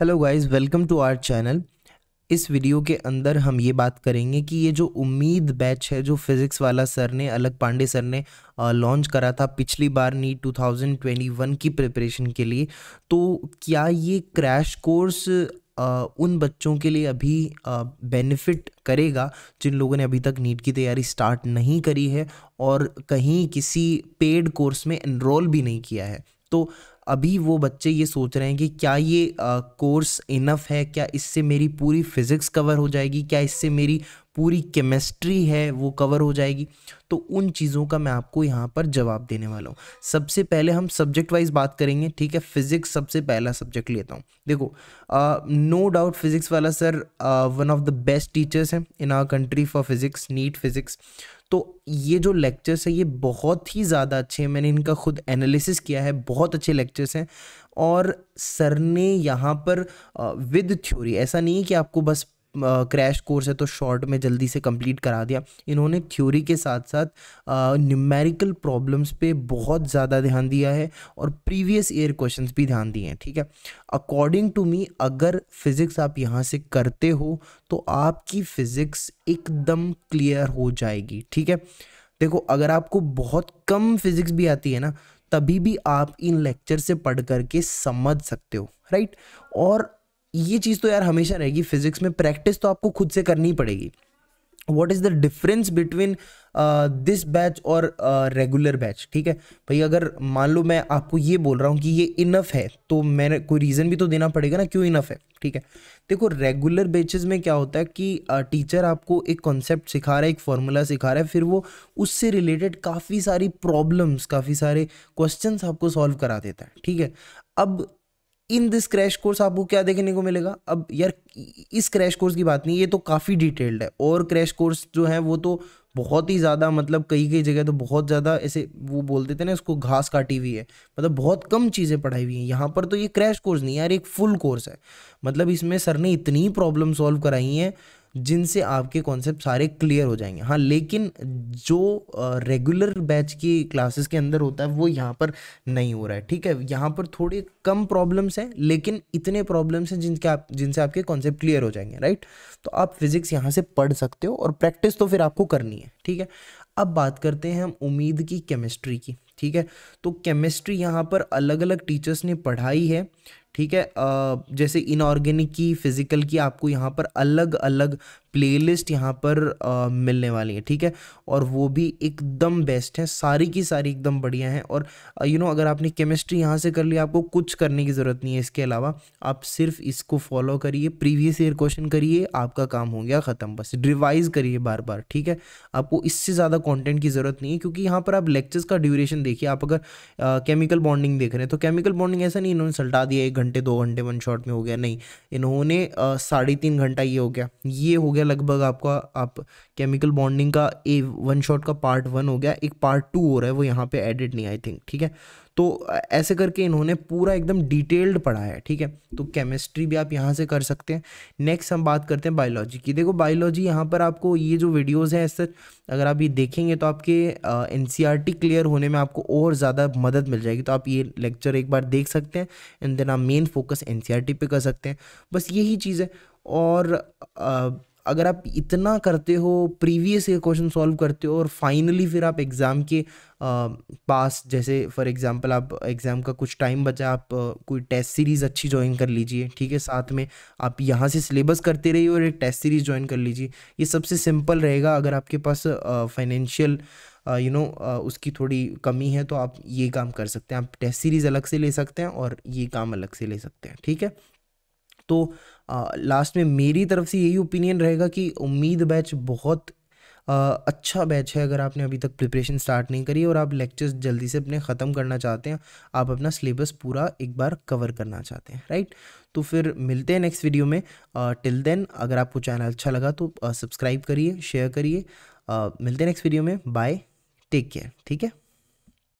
hello guys welcome to our channel इस video के अंदर हम ये बात करेंगे कि ये जो उम्मीद बैच है जो फिज़िक्स वाला सर ने अलग पांडे सर ने लॉन्च करा था पिछली बार नीट 2021 की प्रिपरेशन के लिए तो क्या ये क्रैश कोर्स उन बच्चों के लिए अभी बेनिफिट करेगा जिन लोगों ने अभी तक नीट की तैयारी स्टार्ट नहीं करी है और कहीं किसी पेड कोर्स में इनरोल भी नहीं किया है तो अभी वो बच्चे ये सोच रहे हैं कि क्या ये कोर्स इनफ है क्या इससे मेरी पूरी फिज़िक्स कवर हो जाएगी क्या इससे मेरी पूरी केमिस्ट्री है वो कवर हो जाएगी तो उन चीज़ों का मैं आपको यहाँ पर जवाब देने वाला हूँ सबसे पहले हम सब्जेक्ट वाइज बात करेंगे ठीक है फिज़िक्स सबसे पहला सब्जेक्ट लेता हूँ देखो नो डाउट फिज़िक्स वाला sir one of the best teachers हैं in our country for physics NEET physics तो ये जो लेक्चर्स है ये बहुत ही ज़्यादा अच्छे हैं मैंने इनका खुद एनालिसिस किया है बहुत अच्छे लेक्चर लेक्चर्स हैं और सर ने यहाँ पर विद थ्योरी ऐसा नहीं कि आपको बस क्रैश uh, कोर्स है तो शॉर्ट में जल्दी से कंप्लीट करा दिया इन्होंने थ्योरी के साथ साथ न्यूमेरिकल uh, प्रॉब्लम्स पे बहुत ज़्यादा ध्यान दिया है और प्रीवियस ईयर क्वेश्चंस भी ध्यान दिए हैं ठीक है अकॉर्डिंग टू मी अगर फिज़िक्स आप यहाँ से करते हो तो आपकी फ़िज़िक्स एकदम क्लियर हो जाएगी ठीक है देखो अगर आपको बहुत कम फिज़िक्स भी आती है ना तभी भी आप इन लेक्चर से पढ़ करके समझ सकते हो राइट और ये चीज़ तो यार हमेशा रहेगी फिजिक्स में प्रैक्टिस तो आपको खुद से करनी पड़ेगी what is the difference between this batch और रेगुलर uh, बैच ठीक है भाई अगर मान लो मैं आपको ये बोल रहा हूँ कि ये इनफ है तो मैंने कोई रीज़न भी तो देना पड़ेगा ना क्यों इनफ है ठीक है देखो रेगुलर बैचेज़ में क्या होता है कि टीचर uh, आपको एक कॉन्सेप्ट सिखा रहा है एक फार्मूला सिखा रहा है फिर वो उससे रिलेटेड काफ़ी सारी प्रॉब्लम्स काफ़ी सारे क्वेश्चन आपको सॉल्व करा देता है ठीक है अब इन दिस क्रैश कोर्स आपको क्या देखने को मिलेगा अब यार इस क्रैश कोर्स की बात नहीं ये तो काफ़ी डिटेल्ड है और क्रैश कोर्स जो है वो तो बहुत ही ज़्यादा मतलब कई कई जगह तो बहुत ज़्यादा ऐसे वो बोलते थे ना इसको घास काटी हुई है मतलब बहुत कम चीज़ें पढ़ाई हुई हैं यहाँ पर तो ये क्रैश कोर्स नहीं यार एक फुल कोर्स है मतलब इसमें सर ने इतनी प्रॉब्लम सॉल्व कराई हैं जिनसे आपके कॉन्सेप्ट सारे क्लियर हो जाएंगे हाँ लेकिन जो रेगुलर बैच की क्लासेस के अंदर होता है वो यहाँ पर नहीं हो रहा है ठीक है यहाँ पर थोड़े कम प्रॉब्लम्स हैं लेकिन इतने प्रॉब्लम्स हैं जिनके आप जिनसे आपके कॉन्सेप्ट क्लियर हो जाएंगे राइट तो आप फिजिक्स यहाँ से पढ़ सकते हो और प्रैक्टिस तो फिर आपको करनी है ठीक है अब बात करते हैं हम उम्मीद की केमिस्ट्री की ठीक है तो केमिस्ट्री यहाँ पर अलग अलग टीचर्स ने पढ़ाई है ठीक है जैसे इनऑर्गेनिक की फिज़िकल की आपको यहाँ पर अलग अलग प्लेलिस्ट यहाँ पर आ, मिलने वाली है ठीक है और वो भी एकदम बेस्ट है सारी की सारी एकदम बढ़िया है और यू नो अगर आपने केमिस्ट्री यहाँ से कर लिया आपको कुछ करने की ज़रूरत नहीं है इसके अलावा आप सिर्फ इसको फॉलो करिए प्रीवियस ईयर क्वेश्चन करिए आपका काम हो गया ख़त्म बस रिवाइज करिए बार बार ठीक है आपको इससे ज़्यादा कॉन्टेंट की ज़रूरत नहीं है क्योंकि यहाँ पर आप लेक्चर्स का ड्यूरेशन देखिए आप अगर केमिकल बॉन्डिंग देख रहे हैं तो केमिकल बॉन्डिंग ऐसा नहीं इन्होंने सल्टा दिया एक घंटे दो घंटे वन शॉट में हो गया नहीं इन्होंने साढ़े तीन घंटा ये हो गया ये हो गया गया लगभग आपका आप केमिकल बॉन्डिंग का ए वन शॉट का पार्ट वन हो गया एक पार्ट टू हो रहा है वो यहाँ पे एडिड नहीं आई थिंक ठीक है तो ऐसे करके इन्होंने पूरा एकदम डिटेल्ड पढ़ाया है ठीक है तो केमिस्ट्री भी आप यहाँ से कर सकते हैं नेक्स्ट हम बात करते हैं बायोलॉजी की देखो बायोलॉजी यहाँ पर आपको ये जो वीडियोज़ हैं सर अगर आप ये देखेंगे तो आपके एन क्लियर e होने में आपको और ज़्यादा मदद मिल जाएगी तो आप ये लेक्चर एक बार देख सकते हैं एंड देन आप मेन फोकस एन पे कर सकते हैं बस यही चीज़ है और आ, अगर आप इतना करते हो प्रीवियस ईयर क्वेश्चन सॉल्व करते हो और फाइनली फिर आप एग्ज़ाम के पास जैसे फॉर एग्ज़ाम्पल आप एग्ज़ाम का कुछ टाइम बचा आप कोई टेस्ट सीरीज़ अच्छी ज्वाइन कर लीजिए ठीक है साथ में आप यहाँ से सिलेबस करते रहिए और एक टेस्ट सीरीज़ ज्वाइन कर लीजिए ये सबसे सिंपल रहेगा अगर आपके पास फाइनेंशियल यू नो उसकी थोड़ी कमी है तो आप ये काम कर सकते हैं आप टेस्ट सीरीज़ अलग से ले सकते हैं और ये काम अलग से ले सकते हैं ठीक है तो लास्ट में मेरी तरफ से यही ओपिनियन रहेगा कि उम्मीद बैच बहुत आ, अच्छा बैच है अगर आपने अभी तक प्रिपरेशन स्टार्ट नहीं करी और आप लेक्चर्स जल्दी से अपने ख़त्म करना चाहते हैं आप अपना सिलेबस पूरा एक बार कवर करना चाहते हैं राइट तो फिर मिलते हैं नेक्स्ट वीडियो में टिल देन अगर आपको चैनल अच्छा लगा तो सब्सक्राइब करिए शेयर करिए मिलते हैं नेक्स्ट वीडियो में बाय टेक केयर ठीक है